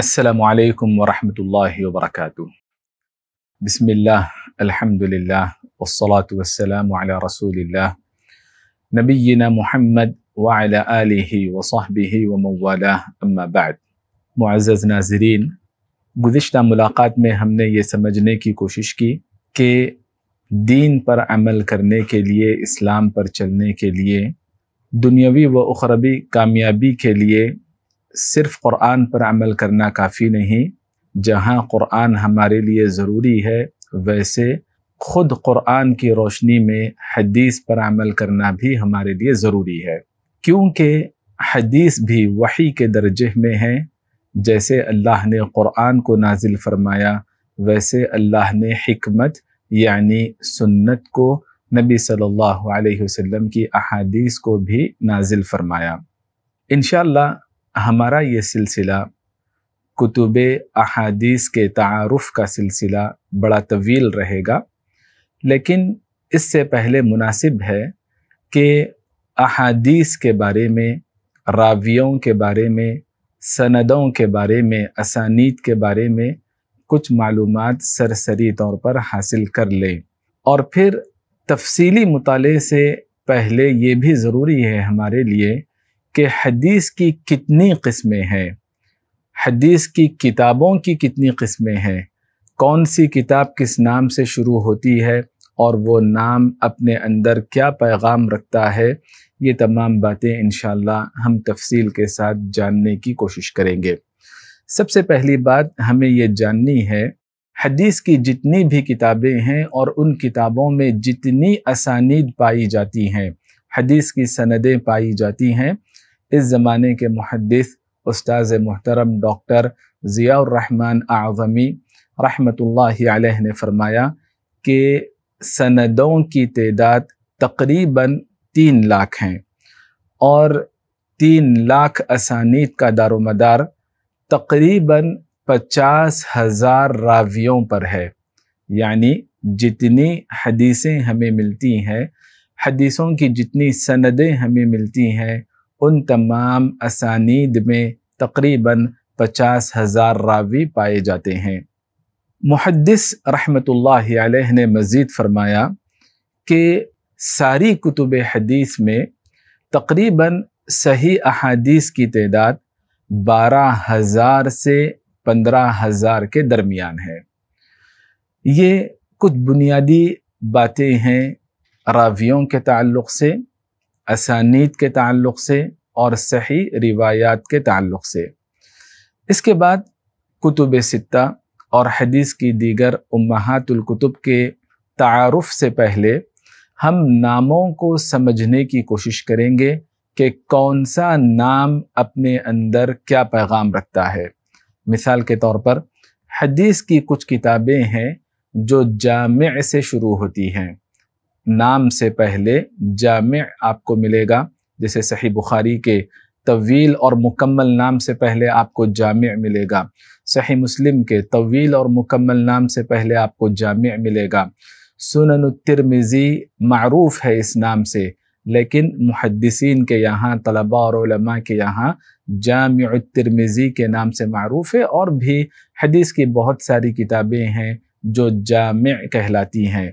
السلام علیکم ورحمۃ اللہ وبرکاتہ بسم اللہ الحمد للہ والصلاة والسلام علی رسول اللہ نبینا محمد وعلی آلہ وصحبہ وموالہ اما بعد معزز ناظرین گذشتہ ملاقات میں ہم نے یہ سمجھنے کی کوشش کی کہ دین پر عمل کرنے کے لیے اسلام پر چلنے کے لیے دنیاوی و اخربی کامیابی کے لیے صرف قرآن پر عمل کرنا کافی نہیں جہاں قرآن ہمارے لیے ضروری ہے ویسے خود قرآن کی روشنی میں حدیث پر عمل کرنا بھی ہمارے لیے ضروری ہے کیونکہ حدیث بھی وحی کے درجے میں ہے جیسے اللہ نے قرآن کو نازل فرمایا ویسے اللہ نے حکمت یعنی سنت کو نبی صلی اللہ علیہ وسلم کی احادیث کو بھی نازل فرمایا انشاءاللہ ہمارا یہ سلسلہ کتب احادیث کے تعارف کا سلسلہ بڑا طویل رہے گا لیکن اس سے پہلے مناسب ہے کہ احادیث کے بارے میں راویوں کے بارے میں سندوں کے بارے میں اسانیت کے بارے میں کچھ معلومات سرسری طور پر حاصل کر لیں اور پھر تفصیلی مطالعے سے پہلے یہ بھی ضروری ہے ہمارے لیے کہ حدیث کی کتنی قسمیں ہیں حدیث کی کتابوں کی کتنی قسمیں ہیں کون سی کتاب کس نام سے شروع ہوتی ہے اور وہ نام اپنے اندر کیا پیغام رکھتا ہے یہ تمام باتیں انشاءاللہ ہم تفصیل کے ساتھ جاننے کی کوشش کریں گے سب سے پہلی بات ہمیں یہ جاننی ہے حدیث کی جتنی بھی کتابیں ہیں اور ان کتابوں میں جتنی اسانید پائی جاتی ہیں حدیث کی سندیں پائی جاتی ہیں اس زمانے کے محدث استاذ محترم ڈاکٹر ضیاء الرحمن اعظمی رحمت اللہ علیہ نے فرمایا کہ سندوں کی تعداد تقریباً تین لاکھ ہیں اور تین لاکھ اسانید کا دار و مدار تقریباً پچاس ہزار راویوں پر ہے یعنی جتنی حدیثیں ہمیں ملتی ہیں حدیثوں کی جتنی سندیں ہمیں ملتی ہیں ان تمام اسانید میں تقریباً پچاس ہزار راوی پائے جاتے ہیں محدث رحمۃ اللہ علیہ نے مزید فرمایا کہ ساری کتب حدیث میں تقریباً صحیح احادیث کی تعداد بارہ ہزار سے پندرہ ہزار کے درمیان ہے یہ کچھ بنیادی باتیں ہیں راویوں کے تعلق سے اسانید کے تعلق سے اور صحیح روایات کے تعلق سے اس کے بعد کتب ستہ اور حدیث کی دیگر امہات الکتب کے تعارف سے پہلے ہم ناموں کو سمجھنے کی کوشش کریں گے کہ کون سا نام اپنے اندر کیا پیغام رکھتا ہے مثال کے طور پر حدیث کی کچھ کتابیں ہیں جو جامع سے شروع ہوتی ہیں نام سے پہلے جامع آپ کو ملے گا جیسے صحیح بخاری کے طویل اور مکمل نام سے پہلے آپ کو جامع ملے گا صحیح مسلم کے طویل اور مکمل نام سے پہلے آپ کو جامع ملے گا سنن الترمزی معروف ہے اس نام سے لیکن محدثین کے یہاں طلباء اور علماء کے یہاں جامع الترمزی کے نام سے معروف ہے اور بھی حدیث کی بہت ساری کتابیں ہیں جو جامع کہلاتی ہیں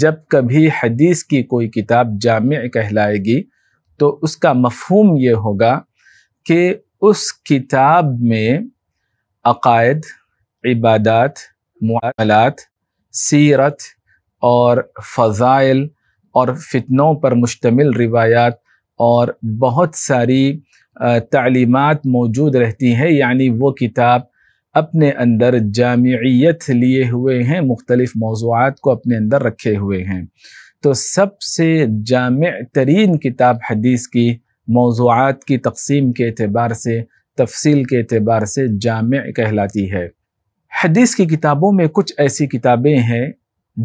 جب کبھی حدیث کی کوئی کتاب جامع کہلائے گی تو اس کا مفہوم یہ ہوگا کہ اس کتاب میں عقائد عبادات معاملات سیرت اور فضائل اور فتنوں پر مشتمل روایات اور بہت ساری تعلیمات موجود رہتی ہیں یعنی وہ کتاب اپنے اندر جامعیت لیے ہوئے ہیں مختلف موضوعات کو اپنے اندر رکھے ہوئے ہیں تو سب سے جامع ترین کتاب حدیث کی موضوعات کی تقسیم کے اعتبار سے تفصیل کے اعتبار سے جامع کہلاتی ہے حدیث کی کتابوں میں کچھ ایسی کتابیں ہیں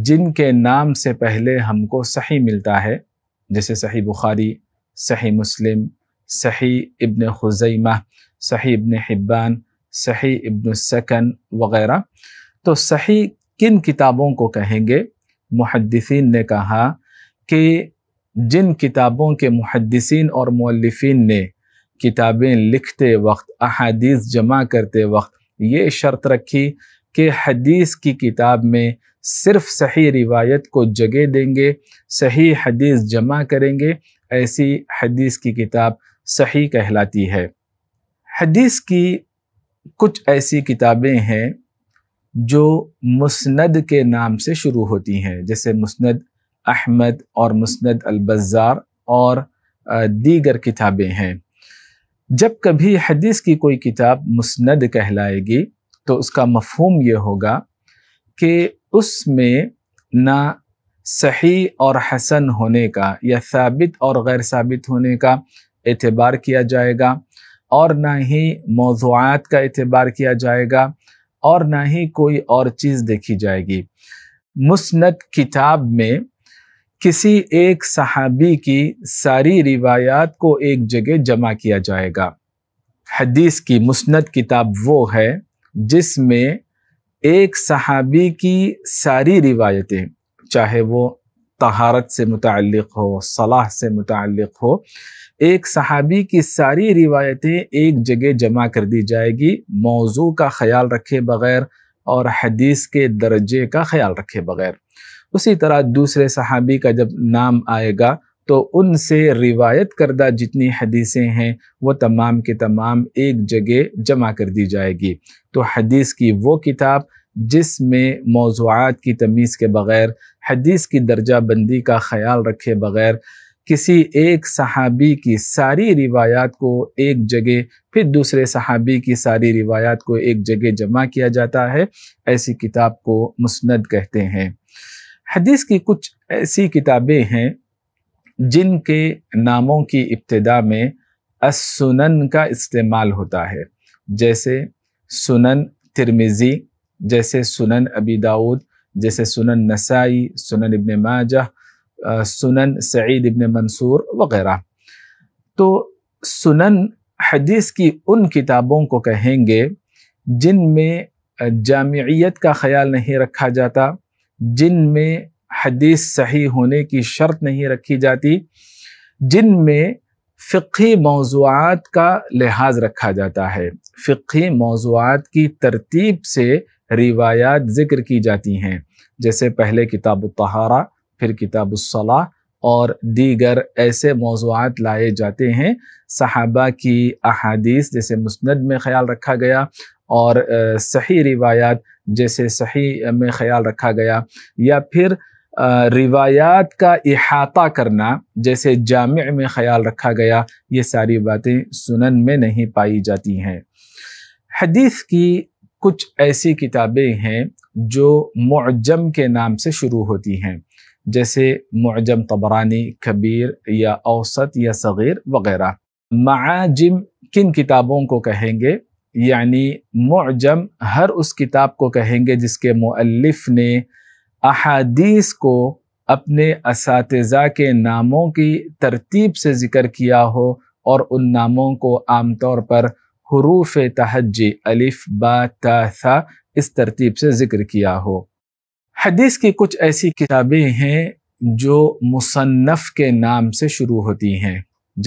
جن کے نام سے پہلے ہم کو صحیح ملتا ہے جیسے صحیح بخاری صحیح مسلم صحیح ابن خزیمہ صحیح ابن حبان صحیح ابن السکن وغیرہ تو صحیح کن کتابوں کو کہیں گے محدثین نے کہا کہ جن کتابوں کے محدثین اور مولفین نے کتابیں لکھتے وقت احادیث جمع کرتے وقت یہ شرط رکھی کہ حدیث کی کتاب میں صرف صحیح روایت کو جگہ دیں گے صحیح حدیث جمع کریں گے ایسی حدیث کی کتاب صحیح کہلاتی ہے حدیث کی کچھ ایسی کتابیں ہیں جو مسند کے نام سے شروع ہوتی ہیں جیسے مسند احمد اور مسند البزار اور دیگر کتابیں ہیں جب کبھی حدیث کی کوئی کتاب مسند کہلائے گی تو اس کا مفہوم یہ ہوگا کہ اس میں نہ صحیح اور حسن ہونے کا یا ثابت اور غیر ثابت ہونے کا اعتبار کیا جائے گا اور نہ ہی موضوعات کا اعتبار کیا جائے گا اور نہ ہی کوئی اور چیز دیکھی جائے گی مسند کتاب میں کسی ایک صحابی کی ساری روایات کو ایک جگہ جمع کیا جائے گا حدیث کی مسند کتاب وہ ہے جس میں ایک صحابی کی ساری روایتیں چاہے وہ طہارت سے متعلق ہو صلاح سے متعلق ہو ایک صحابی کی ساری روایتیں ایک جگہ جمع کر دی جائے گی موضوع کا خیال رکھے بغیر اور حدیث کے درجے کا خیال رکھے بغیر اسی طرح دوسرے صحابی کا جب نام آئے گا تو ان سے روایت کردہ جتنی حدیثیں ہیں وہ تمام کے تمام ایک جگہ جمع کر دی جائے گی تو حدیث کی وہ کتاب جس میں موضوعات کی تمیز کے بغیر حدیث کی درجہ بندی کا خیال رکھے بغیر کسی ایک صحابی کی ساری روایات کو ایک جگہ پھر دوسرے صحابی کی ساری روایات کو ایک جگہ جمع کیا جاتا ہے ایسی کتاب کو مسند کہتے ہیں حدیث کی کچھ ایسی کتابیں ہیں جن کے ناموں کی ابتدا میں السنن کا استعمال ہوتا ہے جیسے سنن ترمیزی جیسے سنن ابی داود جیسے سنن نسائی سنن ابن ماجہ سنن سعید ابن منصور وغیرہ تو سنن حدیث کی ان کتابوں کو کہیں گے جن میں جامعیت کا خیال نہیں رکھا جاتا جن میں حدیث صحیح ہونے کی شرط نہیں رکھی جاتی جن میں فقی موضوعات کا لحاظ رکھا جاتا ہے فقی موضوعات کی ترتیب سے روایات ذکر کی جاتی ہیں جیسے پہلے کتاب الطہارہ پھر کتاب الصلاح اور دیگر ایسے موضوعات لائے جاتے ہیں صحابہ کی احادیث جیسے مسند میں خیال رکھا گیا اور صحیح روایات جیسے صحیح میں خیال رکھا گیا یا پھر روایات کا احاطہ کرنا جیسے جامع میں خیال رکھا گیا یہ ساری باتیں سنن میں نہیں پائی جاتی ہیں حدیث کی کچھ ایسی کتابیں ہیں جو معجم کے نام سے شروع ہوتی ہیں جیسے معجم طبرانی کبیر یا اوسط یا صغیر وغیرہ معاجم کن کتابوں کو کہیں گے یعنی معجم ہر اس کتاب کو کہیں گے جس کے معلف نے احادیث کو اپنے اساتذہ کے ناموں کی ترتیب سے ذکر کیا ہو اور ان ناموں کو عام طور پر حروف تحجی الف با تا تھا اس ترتیب سے ذکر کیا ہو حدیث کی کچھ ایسی کتابیں ہیں جو مصنف کے نام سے شروع ہوتی ہیں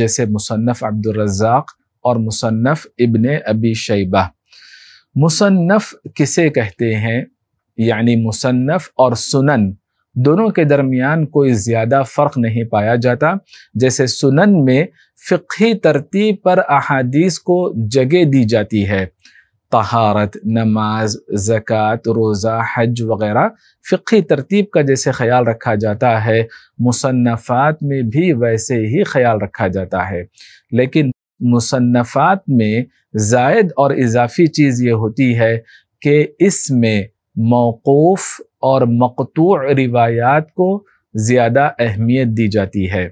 جیسے مصنف عبد الرزاق اور مصنف ابن ابی شیبہ مصنف کسے کہتے ہیں یعنی مصنف اور سنن دونوں کے درمیان کوئی زیادہ فرق نہیں پایا جاتا جیسے سنن میں فقہی ترتیب پر احادیث کو جگہ دی جاتی ہے طہارت نماز زکوٰۃ روزہ حج وغیرہ فقی ترتیب کا جیسے خیال رکھا جاتا ہے مصنفات میں بھی ویسے ہی خیال رکھا جاتا ہے لیکن مصنفات میں زائد اور اضافی چیز یہ ہوتی ہے کہ اس میں موقوف اور مقتوع روایات کو زیادہ اہمیت دی جاتی ہے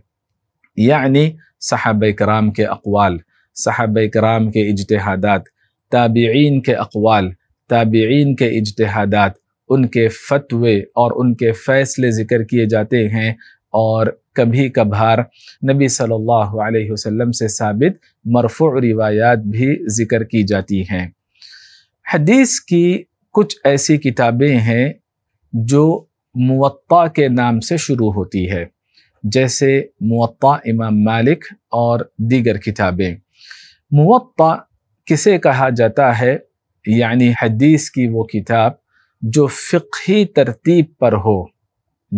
یعنی صحابہ کرام کے اقوال صحابہ کرام کے اجتہادات تابعین کے اقوال تابعین کے اجتہادات ان کے فتوے اور ان کے فیصلے ذکر کیے جاتے ہیں اور کبھی کبھار نبی صلی اللہ علیہ وسلم سے ثابت مرفوع روایات بھی ذکر کی جاتی ہیں حدیث کی کچھ ایسی کتابیں ہیں جو موطع کے نام سے شروع ہوتی ہے جیسے موطع امام مالک اور دیگر کتابیں موطع کسے کہا جاتا ہے یعنی حدیث کی وہ کتاب جو فقہی ترتیب پر ہو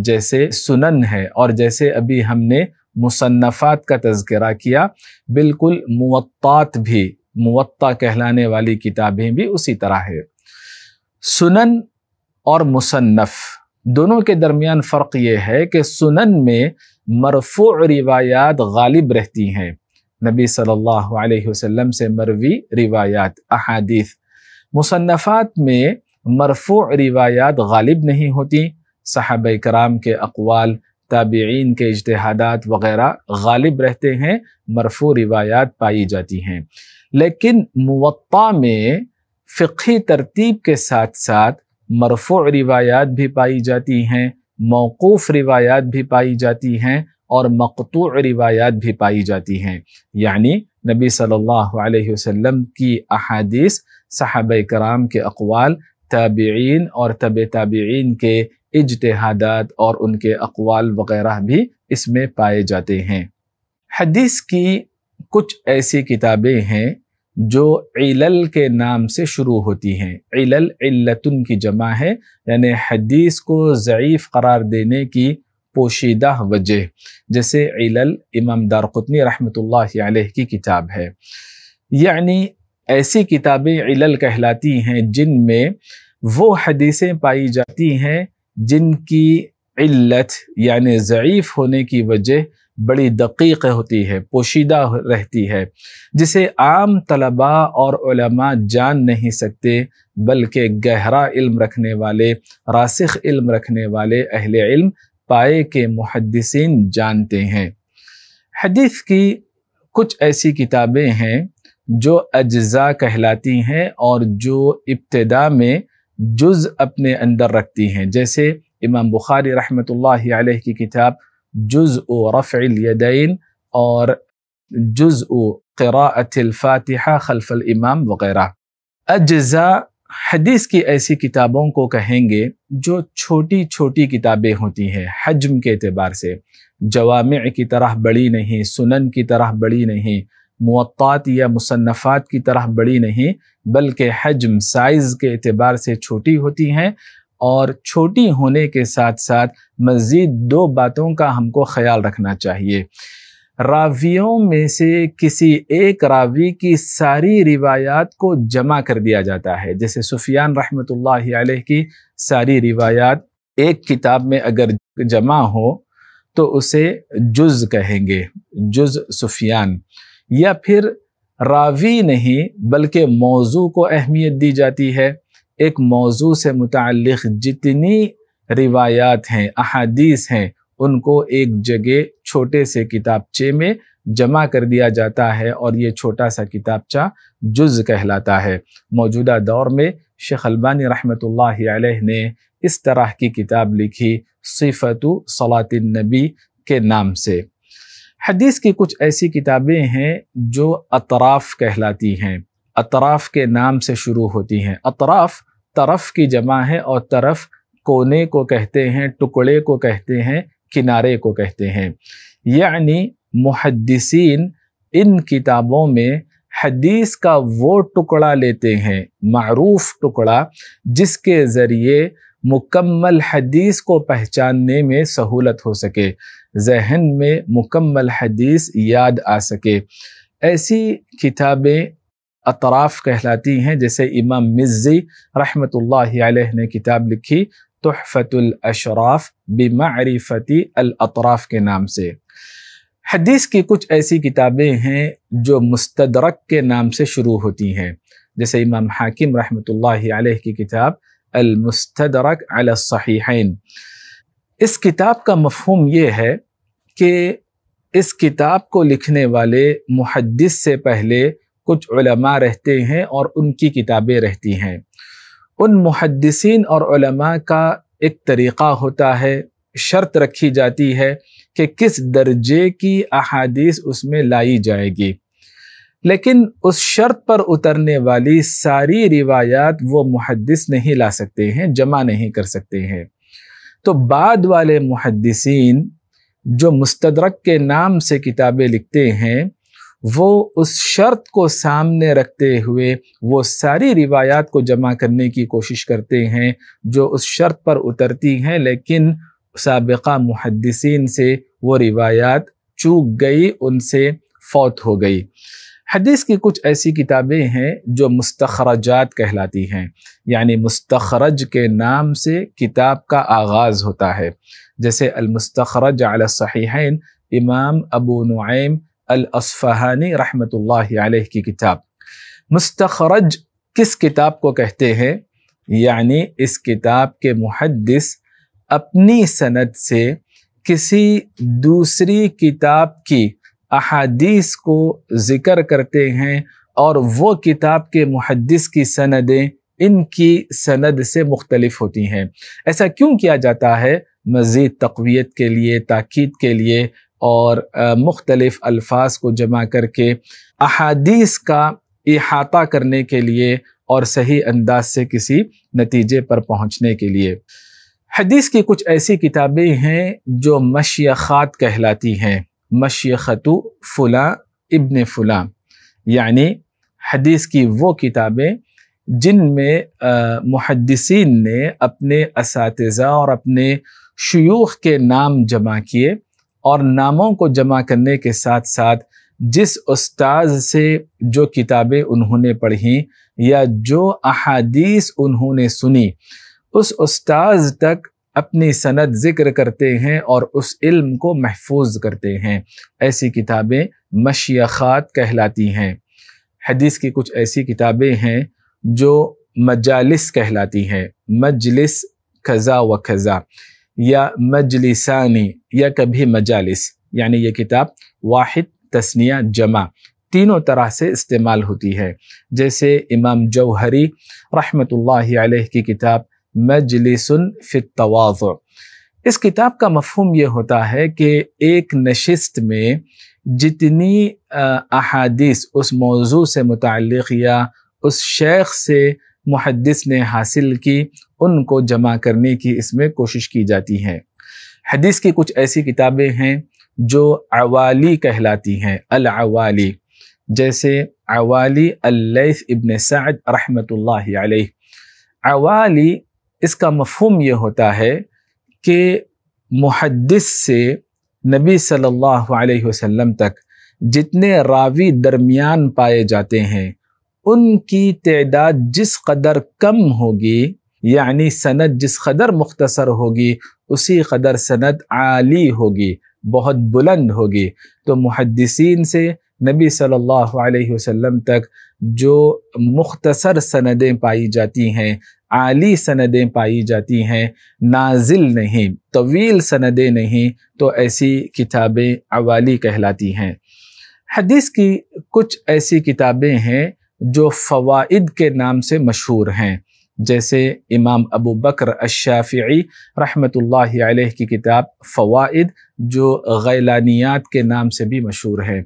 جیسے سنن ہے اور جیسے ابھی ہم نے مصنفات کا تذکرہ کیا بالکل موطعات بھی موطع کہلانے والی کتابیں بھی اسی طرح ہے سنن اور مصنف دونوں کے درمیان فرق یہ ہے کہ سنن میں مرفوع روایات غالب رہتی ہیں نبی صلی اللہ علیہ وسلم سے مروی روایات احادیث مصنفات میں مرفوع روایات غالب نہیں ہوتی صحابہ کرام کے اقوال تابعین کے اجتہادات وغیرہ غالب رہتے ہیں مرفوع روایات پائی جاتی ہیں لیکن موقع میں فقہی ترتیب کے ساتھ ساتھ مرفوع روایات بھی پائی جاتی ہیں موقوف روایات بھی پائی جاتی ہیں اور مقتوع روایات بھی پائی جاتی ہیں یعنی نبی صلی اللہ علیہ وسلم کی احادیث صحابہ کرام کے اقوال تابعین اور طب تابعین کے اجتہادات اور ان کے اقوال وغیرہ بھی اس میں پائے جاتے ہیں حدیث کی کچھ ایسی کتابیں ہیں جو علل کے نام سے شروع ہوتی ہیں علل علتن کی جمع ہے یعنی حدیث کو ضعیف قرار دینے کی پوشیدہ وجہ جیسے علل امام دار قطنی رحمۃ اللہ علیہ کی کتاب ہے یعنی ایسی کتابیں علل کہلاتی ہیں جن میں وہ حدیثیں پائی جاتی ہیں جن کی علت یعنی ضعیف ہونے کی وجہ بڑی دقیق ہوتی ہے پوشیدہ رہتی ہے جسے عام طلباء اور علماء جان نہیں سکتے بلکہ گہرا علم رکھنے والے راسخ علم رکھنے والے اہل علم پائے کے محدثین جانتے ہیں حدیث کی کچھ ایسی کتابیں ہیں جو اجزاء کہلاتی ہیں اور جو ابتدا میں جز اپنے اندر رکھتی ہیں جیسے امام بخاری رحمۃ اللہ علیہ کی کتاب جز و رف الیدین اور جز و قراءت الفاتحہ خلف الامام وغیرہ اجزا حدیث کی ایسی کتابوں کو کہیں گے جو چھوٹی چھوٹی کتابیں ہوتی ہیں حجم کے اعتبار سے جوامع کی طرح بڑی نہیں سنن کی طرح بڑی نہیں موقعات یا مصنفات کی طرح بڑی نہیں بلکہ حجم سائز کے اعتبار سے چھوٹی ہوتی ہیں اور چھوٹی ہونے کے ساتھ ساتھ مزید دو باتوں کا ہم کو خیال رکھنا چاہیے راویوں میں سے کسی ایک راوی کی ساری روایات کو جمع کر دیا جاتا ہے جیسے سفیان رحمۃ اللہ علیہ کی ساری روایات ایک کتاب میں اگر جمع ہو تو اسے جز کہیں گے جز سفیان یا پھر راوی نہیں بلکہ موضوع کو اہمیت دی جاتی ہے ایک موضوع سے متعلق جتنی روایات ہیں احادیث ہیں ان کو ایک جگہ چھوٹے سے کتابچے میں جمع کر دیا جاتا ہے اور یہ چھوٹا سا کتابچہ جز کہلاتا ہے موجودہ دور میں شیخ البانی رحمۃ اللہ علیہ نے اس طرح کی کتاب لکھی صفت صلاۃ النبی کے نام سے حدیث کی کچھ ایسی کتابیں ہیں جو اطراف کہلاتی ہیں اطراف کے نام سے شروع ہوتی ہیں اطراف طرف کی جمع ہے اور طرف کونے کو کہتے ہیں ٹکڑے کو کہتے ہیں کنارے کو کہتے ہیں یعنی محدثین ان کتابوں میں حدیث کا وہ ٹکڑا لیتے ہیں معروف ٹکڑا جس کے ذریعے مکمل حدیث کو پہچاننے میں سہولت ہو سکے ذہن میں مکمل حدیث یاد آ سکے ایسی کتابیں اطراف کہلاتی ہیں جیسے امام مزی رحمۃ اللہ علیہ نے کتاب لکھی تحفت الاشراف بمعرفتی الاطراف کے نام سے حدیث کی کچھ ایسی کتابیں ہیں جو مستدرک کے نام سے شروع ہوتی ہیں جیسے امام حاکم رحمۃ اللہ علیہ کی کتاب المستدرک علی الصحیحین اس کتاب کا مفہوم یہ ہے کہ اس کتاب کو لکھنے والے محدث سے پہلے کچھ علماء رہتے ہیں اور ان کی کتابیں رہتی ہیں ان محدثین اور علماء کا ایک طریقہ ہوتا ہے شرط رکھی جاتی ہے کہ کس درجے کی احادیث اس میں لائی جائے گی لیکن اس شرط پر اترنے والی ساری روایات وہ محدث نہیں لا سکتے ہیں جمع نہیں کر سکتے ہیں تو بعد والے محدثین جو مستدرک کے نام سے کتابیں لکھتے ہیں وہ اس شرط کو سامنے رکھتے ہوئے وہ ساری روایات کو جمع کرنے کی کوشش کرتے ہیں جو اس شرط پر اترتی ہیں لیکن سابقہ محدثین سے وہ روایات چوک گئی ان سے فوت ہو گئی حدیث کی کچھ ایسی کتابیں ہیں جو مستخرجات کہلاتی ہیں یعنی مستخرج کے نام سے کتاب کا آغاز ہوتا ہے جیسے المستخرج علی الصحیحین امام ابو نعیم الاصفہانی رحمۃ اللہ علیہ کی کتاب مستخرج کس کتاب کو کہتے ہیں یعنی اس کتاب کے محدث اپنی سند سے کسی دوسری کتاب کی احادیث کو ذکر کرتے ہیں اور وہ کتاب کے محدث کی سندیں ان کی سند سے مختلف ہوتی ہیں ایسا کیوں کیا جاتا ہے مزید تقویت کے لیے تاکید کے لیے اور مختلف الفاظ کو جمع کر کے احادیث کا احاطہ کرنے کے لیے اور صحیح انداز سے کسی نتیجے پر پہنچنے کے لیے حدیث کی کچھ ایسی کتابیں ہیں جو مشیخات کہلاتی ہیں مشیختو فلاں ابن فلاں یعنی حدیث کی وہ کتابیں جن میں محدثین نے اپنے اساتذہ اور اپنے شیوخ کے نام جمع کیے اور ناموں کو جمع کرنے کے ساتھ ساتھ جس استاذ سے جو کتابیں انہوں نے پڑھی یا جو احادیث انہوں نے سنی اس استاذ تک اپنی سند ذکر کرتے ہیں اور اس علم کو محفوظ کرتے ہیں ایسی کتابیں مشیخات کہلاتی ہیں حدیث کی کچھ ایسی کتابیں ہیں جو مجالس کہلاتی ہیں مجلس کھزا و کھزا یا مجلسانی یا کبھی مجالس یعنی یہ کتاب واحد تسنیہ جمع تینوں طرح سے استعمال ہوتی ہے جیسے امام جوہری رحمۃ اللہ علیہ کی کتاب مجلس فی التواضع اس کتاب کا مفہوم یہ ہوتا ہے کہ ایک نشست میں جتنی احادیث اس موضوع سے متعلق یا اس شیخ سے محدث نے حاصل کی ان کو جمع کرنے کی اس میں کوشش کی جاتی ہے حدیث کی کچھ ایسی کتابیں ہیں جو عوالی کہلاتی ہیں العوالی جیسے عوالی اللیث ابن سعد رحمۃ اللہ علیہ عوالی اس کا مفہوم یہ ہوتا ہے کہ محدث سے نبی صلی اللہ علیہ وسلم تک جتنے راوی درمیان پائے جاتے ہیں ان کی تعداد جس قدر کم ہوگی یعنی سند جس قدر مختصر ہوگی اسی قدر سند عالی ہوگی بہت بلند ہوگی تو محدثین سے نبی صلی اللہ علیہ وسلم تک جو مختصر سندیں پائی جاتی ہیں عالی سندیں پائی جاتی ہیں نازل نہیں طویل سندیں نہیں تو ایسی کتابیں عوالی کہلاتی ہیں حدیث کی کچھ ایسی کتابیں ہیں جو فوائد کے نام سے مشہور ہیں جیسے امام ابو بکر الشافعی رحمۃ اللہ علیہ کی کتاب فوائد جو غیلانیات کے نام سے بھی مشہور ہیں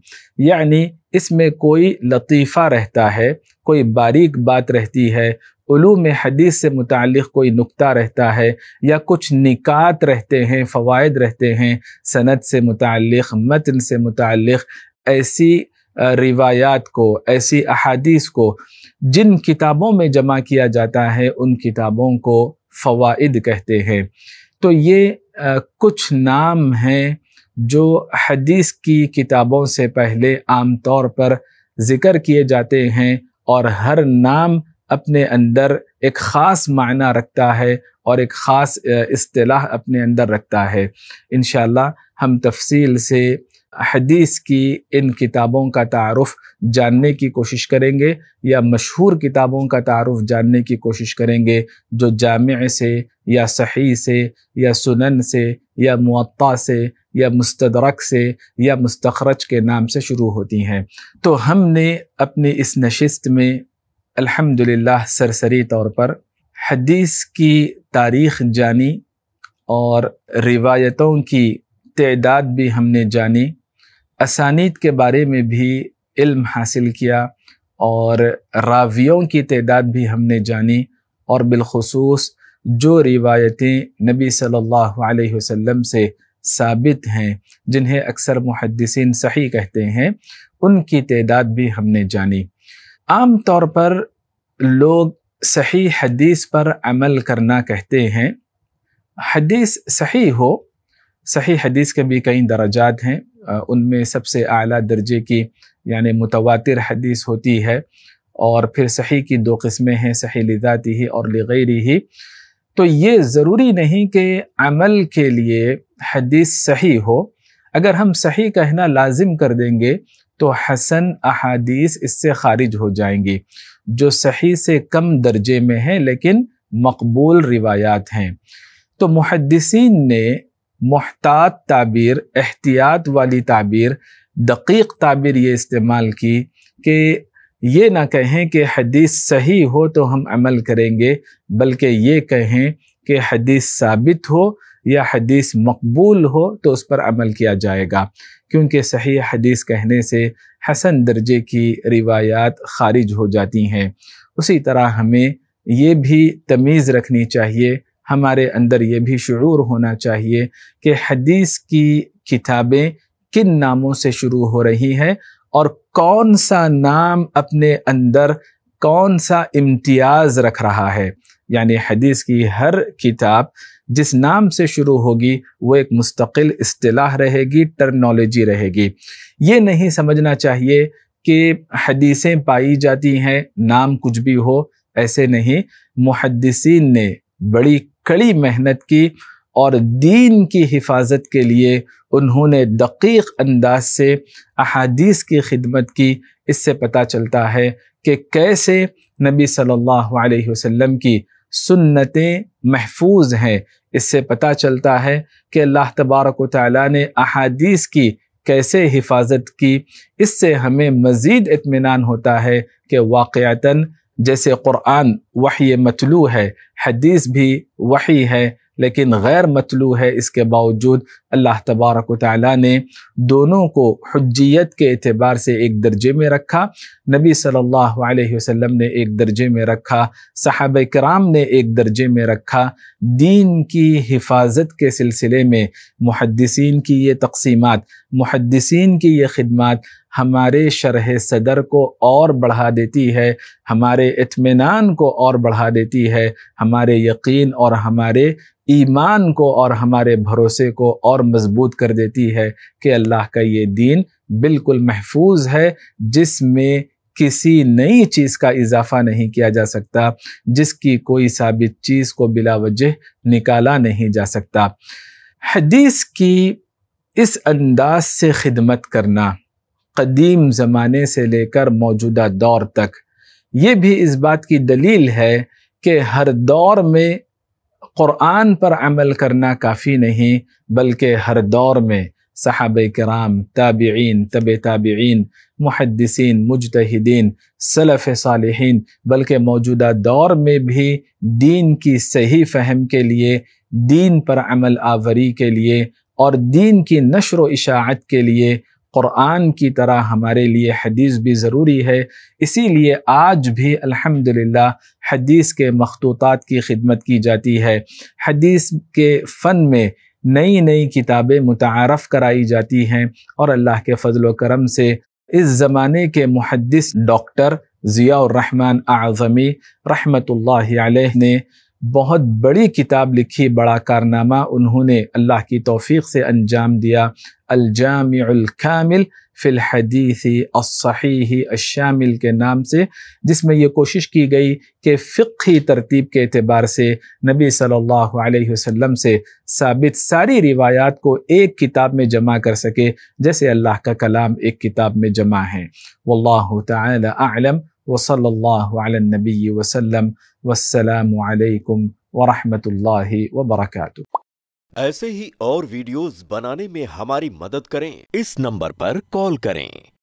یعنی اس میں کوئی لطیفہ رہتا ہے کوئی باریک بات رہتی ہے علوم حدیث سے متعلق کوئی نقطہ رہتا ہے یا کچھ نکات رہتے ہیں فوائد رہتے ہیں سند سے متعلق متن سے متعلق ایسی روایات کو ایسی احادیث کو جن کتابوں میں جمع کیا جاتا ہے ان کتابوں کو فوائد کہتے ہیں تو یہ کچھ نام ہیں جو حدیث کی کتابوں سے پہلے عام طور پر ذکر کیے جاتے ہیں اور ہر نام اپنے اندر ایک خاص معنی رکھتا ہے اور ایک خاص اصطلاح اپنے اندر رکھتا ہے انشاءاللہ ہم تفصیل سے حدیث کی ان کتابوں کا تعارف جاننے کی کوشش کریں گے یا مشہور کتابوں کا تعارف جاننے کی کوشش کریں گے جو جامع سے یا صحیح سے یا سنن سے یا معطا سے یا مستدرک سے یا مستخرج کے نام سے شروع ہوتی ہیں تو ہم نے اپنی اس نشست میں الحمد سرسری طور پر حدیث کی تاریخ جانی اور روایتوں کی تعداد بھی ہم نے جانی اسانید کے بارے میں بھی علم حاصل کیا اور راویوں کی تعداد بھی ہم نے جانی اور بالخصوص جو روایتیں نبی صلی اللہ علیہ وسلم سے ثابت ہیں جنہیں اکثر محدثین صحیح کہتے ہیں ان کی تعداد بھی ہم نے جانی عام طور پر لوگ صحیح حدیث پر عمل کرنا کہتے ہیں حدیث صحیح ہو صحیح حدیث کے بھی کئی درجات ہیں ان میں سب سے اعلیٰ درجے کی یعنی متواتر حدیث ہوتی ہے اور پھر صحیح کی دو قسمیں ہیں صحیح لذاتی ہی اور لغیری ہی تو یہ ضروری نہیں کہ عمل کے لیے حدیث صحیح ہو اگر ہم صحیح کہنا لازم کر دیں گے تو حسن احادیث اس سے خارج ہو جائیں گی جو صحیح سے کم درجے میں ہیں لیکن مقبول روایات ہیں تو محدثین نے محتاط تعبیر احتیاط والی تعبیر دقیق تعبیر یہ استعمال کی کہ یہ نہ کہیں کہ حدیث صحیح ہو تو ہم عمل کریں گے بلکہ یہ کہیں کہ حدیث ثابت ہو یا حدیث مقبول ہو تو اس پر عمل کیا جائے گا کیونکہ صحیح حدیث کہنے سے حسن درجے کی روایات خارج ہو جاتی ہیں اسی طرح ہمیں یہ بھی تمیز رکھنی چاہیے ہمارے اندر یہ بھی شعور ہونا چاہیے کہ حدیث کی کتابیں کن ناموں سے شروع ہو رہی ہیں اور کون سا نام اپنے اندر کون سا امتیاز رکھ رہا ہے یعنی حدیث کی ہر کتاب جس نام سے شروع ہوگی وہ ایک مستقل اصطلاح رہے گی ٹرنالوجی رہے گی یہ نہیں سمجھنا چاہیے کہ حدیثیں پائی جاتی ہیں نام کچھ بھی ہو ایسے نہیں محدثین نے بڑی کڑی محنت کی اور دین کی حفاظت کے لیے انہوں نے دقیق انداز سے احادیث کی خدمت کی اس سے پتہ چلتا ہے کہ کیسے نبی صلی اللہ علیہ وسلم کی سنتیں محفوظ ہیں اس سے پتہ چلتا ہے کہ اللہ تبارک و تعالیٰ نے احادیث کی کیسے حفاظت کی اس سے ہمیں مزید اطمینان ہوتا ہے کہ واقعتاً جیسے قرآن وحی متلو ہے حدیث بھی وحی ہے لیکن غیر متلو ہے اس کے باوجود اللہ تبارک و تعالیٰ نے دونوں کو حجیت کے اعتبار سے ایک درجے میں رکھا نبی صلی اللہ علیہ وسلم نے ایک درجے میں رکھا صحابہ کرام نے ایک درجے میں رکھا دین کی حفاظت کے سلسلے میں محدثین کی یہ تقسیمات محدثین کی یہ خدمات ہمارے شرح صدر کو اور بڑھا دیتی ہے ہمارے اطمینان کو اور بڑھا دیتی ہے ہمارے یقین اور ہمارے ایمان کو اور ہمارے بھروسے کو اور مضبوط کر دیتی ہے کہ اللہ کا یہ دین بالکل محفوظ ہے جس میں کسی نئی چیز کا اضافہ نہیں کیا جا سکتا جس کی کوئی ثابت چیز کو بلا وجہ نکالا نہیں جا سکتا حدیث کی اس انداز سے خدمت کرنا قدیم زمانے سے لے کر موجودہ دور تک یہ بھی اس بات کی دلیل ہے کہ ہر دور میں قرآن پر عمل کرنا کافی نہیں بلکہ ہر دور میں صحابہ کرام تابعین طب تابعین محدثین مجتہدین صلف صالحین بلکہ موجودہ دور میں بھی دین کی صحیح فہم کے لیے دین پر عمل آوری کے لیے اور دین کی نشر و اشاعت کے لیے قرآن کی طرح ہمارے لیے حدیث بھی ضروری ہے اسی لیے آج بھی الحمدللہ حدیث کے مخطوطات کی خدمت کی جاتی ہے حدیث کے فن میں نئی نئی کتابیں متعارف کرائی جاتی ہیں اور اللہ کے فضل و کرم سے اس زمانے کے محدث ڈاکٹر ضیاء الرحمن اعظمی رحمۃ اللہ علیہ نے بہت بڑی کتاب لکھی بڑا کارنامہ انہوں نے اللہ کی توفیق سے انجام دیا الجامع الکامل فی الحدیث الصحیح الشامل کے نام سے جس میں یہ کوشش کی گئی کہ فقہی ترتیب کے اعتبار سے نبی صلی اللہ علیہ وسلم سے ثابت ساری روایات کو ایک کتاب میں جمع کر سکے جیسے اللہ کا کلام ایک کتاب میں جمع ہے واللہ تعالی اعلم وصلى الله على النبي وسلم والسلام عليكم ورحمة الله وبركاته ऐसे ही और वीडियोस बनाने में हमारी मदद करें इस नंबर पर कॉल करें